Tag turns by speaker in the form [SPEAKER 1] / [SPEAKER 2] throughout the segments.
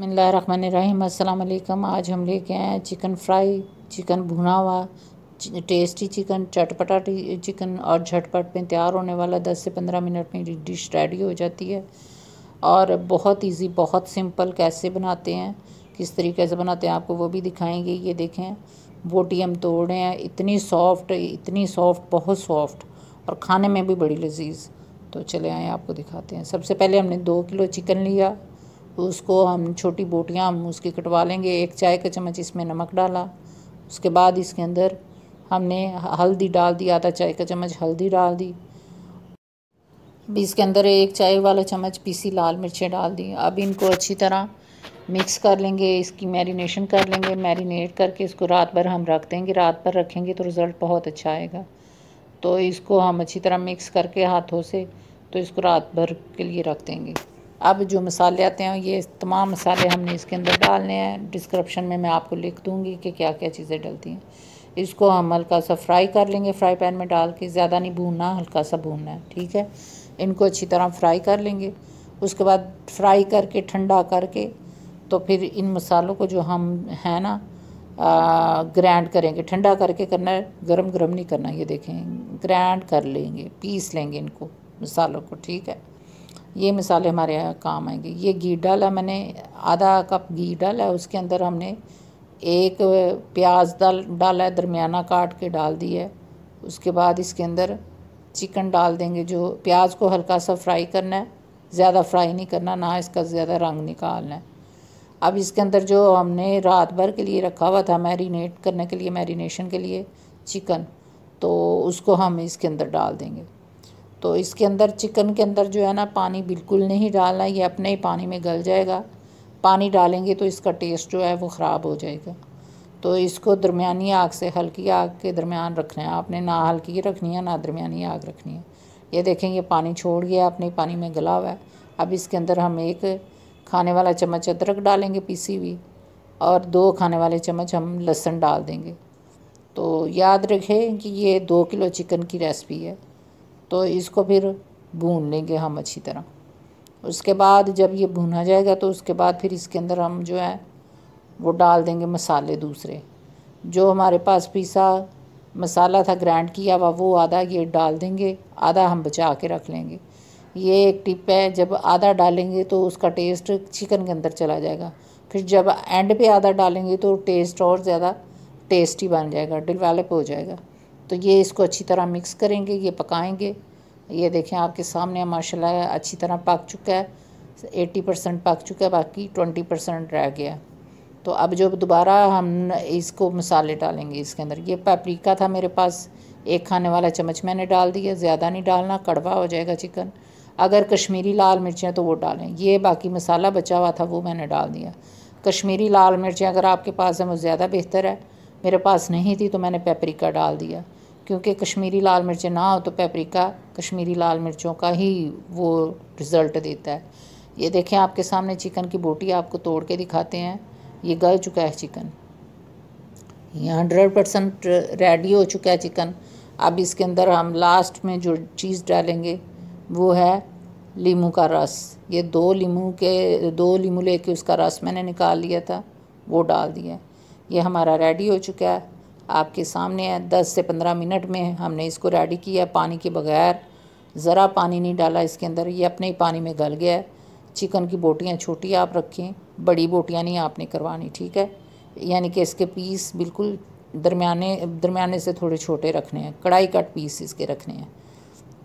[SPEAKER 1] अस्सलाम वालेकुम आज हम लेके आए हैं चिकन फ्राई चिकन भुना हुआ टेस्टी चिकन चटपटा चिकन और झटपट में तैयार होने वाला 10 से 15 मिनट में डिश रेडी हो जाती है और बहुत इजी बहुत सिंपल कैसे बनाते हैं किस तरीके से बनाते हैं आपको वो भी दिखाएंगे ये देखें बोटी हम तोड़े हैं इतनी सॉफ्ट इतनी सॉफ्ट बहुत सॉफ्ट और खाने में भी बड़ी लजीज तो चले आए आपको दिखाते हैं सबसे पहले हमने दो किलो चिकन लिया उसको हम छोटी बोटियाँ हम उसकी कटवा लेंगे एक चाय का चम्मच इसमें नमक डाला उसके बाद इसके अंदर हमने हल्दी डाल दी आधा चाय का चम्मच हल्दी डाल दी अब इसके अंदर एक चाय वाला चम्मच पीसी लाल मिर्चें डाल दी अब इनको अच्छी तरह मिक्स कर लेंगे इसकी मैरिनेशन कर लेंगे मैरिनेट करके इसको रात भर हम रख देंगे रात भर रखेंगे तो रिज़ल्ट बहुत अच्छा आएगा तो इसको हम अच्छी तरह मिक्स करके हाथों से तो इसको रात भर के लिए रख देंगे अब जो मसाले आते हैं ये तमाम मसाले हमने इसके अंदर डालने हैं डिस्क्रिप्शन में मैं आपको लिख दूँगी कि क्या क्या चीज़ें डलती हैं इसको हम हल्का सा फ्राई कर लेंगे फ्राई पैन में डाल के ज़्यादा नहीं भूनना हल्का सा भूनना है ठीक है इनको अच्छी तरह फ्राई कर लेंगे उसके बाद फ्राई करके ठंडा करके तो फिर इन मसालों को जो हम हैं ना ग्रैंड करेंगे ठंडा करके करना है गरम गरम नहीं करना ये देखें ग्रैंड कर लेंगे पीस लेंगे इनको मसालों को ठीक है ये मिसालें हमारे यहाँ काम आएंगी ये घी डाला मैंने आधा कप घी डाला उसके अंदर हमने एक प्याज डाल डाला है दरमियाना काट के डाल दिया है उसके बाद इसके अंदर चिकन डाल देंगे जो प्याज को हल्का सा फ्राई करना है ज़्यादा फ्राई नहीं करना ना इसका ज़्यादा रंग निकालना है अब इसके अंदर जो हमने रात भर के लिए रखा हुआ था मैरिनेट करने के लिए मैरिनेशन के लिए चिकन तो उसको हम इसके अंदर डाल देंगे तो इसके अंदर चिकन के अंदर जो है ना पानी बिल्कुल नहीं डालना ये अपने ही पानी में गल जाएगा पानी डालेंगे तो इसका टेस्ट जो है वो ख़राब हो जाएगा तो इसको दरमिया आग से हल्की आग के दरमियान रखना है आपने ना हल्की रखनी है ना दरमिया आग रखनी है ये देखें ये पानी छोड़ गया अपने पानी में गला हुआ है अब इसके अंदर हम एक खाने वाला चम्मच अदरक डालेंगे पीसी हुई और दो खाने वाले चम्मच हम लहसुन डाल देंगे तो याद रखें कि ये दो किलो चिकन की रेसिपी है तो इसको फिर भून लेंगे हम अच्छी तरह उसके बाद जब ये भुना जाएगा तो उसके बाद फिर इसके अंदर हम जो है वो डाल देंगे मसाले दूसरे जो हमारे पास पीसा मसाला था ग्राइंड किया हुआ वो आधा ये डाल देंगे आधा हम बचा के रख लेंगे ये एक टिप है जब आधा डालेंगे तो उसका टेस्ट चिकन के अंदर चला जाएगा फिर जब एंड पे आधा डालेंगे तो टेस्ट और ज़्यादा टेस्टी बन जाएगा डिवेलप हो जाएगा तो ये इसको अच्छी तरह मिक्स करेंगे ये पकाएंगे ये देखें आपके सामने माशाल्लाह अच्छी तरह पक चुका है 80 परसेंट पक चुका है बाकी 20 परसेंट रह गया तो अब जो दोबारा हम इसको मसाले डालेंगे इसके अंदर ये पैप्रिका था मेरे पास एक खाने वाला चम्मच मैंने डाल दिया ज़्यादा नहीं डालना कड़वा हो जाएगा चिकन अगर कश्मीरी लाल मिर्चें तो वो डालें ये बाकी मसाला बचा हुआ था वो मैंने डाल दिया कश्मीरी लाल मिर्चें अगर आपके पास है वो ज़्यादा बेहतर है मेरे पास नहीं थी तो मैंने पेपरिका डाल दिया क्योंकि कश्मीरी लाल मिर्चें ना हो तो पेपरिका कश्मीरी लाल मिर्चों का ही वो रिज़ल्ट देता है ये देखें आपके सामने चिकन की बोटी आपको तोड़ के दिखाते हैं ये गल चुका है चिकन ये हंड्रेड परसेंट रेडी हो चुका है चिकन अब इसके अंदर हम लास्ट में जो चीज़ डालेंगे वो है लीमू का रस ये दो लीमू के दो लीमू लेके उसका रस मैंने निकाल लिया था वो डाल दिया ये हमारा रेडी हो चुका है आपके सामने है दस से पंद्रह मिनट में हमने इसको रेडी किया पानी के बगैर ज़रा पानी नहीं डाला इसके अंदर ये अपने ही पानी में गल गया है चिकन की बोटियाँ छोटी आप रखें बड़ी बोटियाँ नहीं आपने करवानी ठीक है यानी कि इसके पीस बिल्कुल दरमियाने दरमियाने से थोड़े छोटे रखने हैं कढ़ाई कट पीस इसके रखने हैं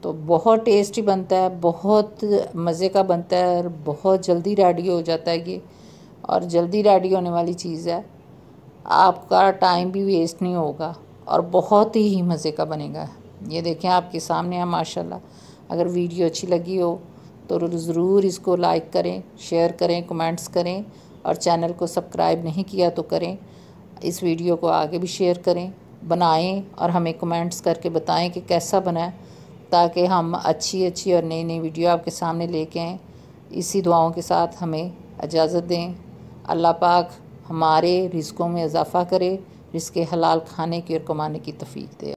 [SPEAKER 1] तो बहुत टेस्टी बनता है बहुत मज़े का बनता है और बहुत जल्दी रेडी हो जाता है ये और जल्दी रेडी होने वाली चीज़ है आपका टाइम भी वेस्ट नहीं होगा और बहुत ही मज़े का बनेगा ये देखें आपके सामने है माशाल्लाह अगर वीडियो अच्छी लगी हो तो ज़रूर इसको लाइक करें शेयर करें कमेंट्स करें और चैनल को सब्सक्राइब नहीं किया तो करें इस वीडियो को आगे भी शेयर करें बनाएं और हमें कमेंट्स करके बताएं कि कैसा बनाए ताकि हम अच्छी अच्छी और नई नई वीडियो आपके सामने लेके आएँ इसी दुआओं के साथ हमें इजाज़त दें अल्लाह पाक हमारे रिस्कों में इजाफ़ा करे रिस्क हलाल खाने की और कमाने की तफीक दे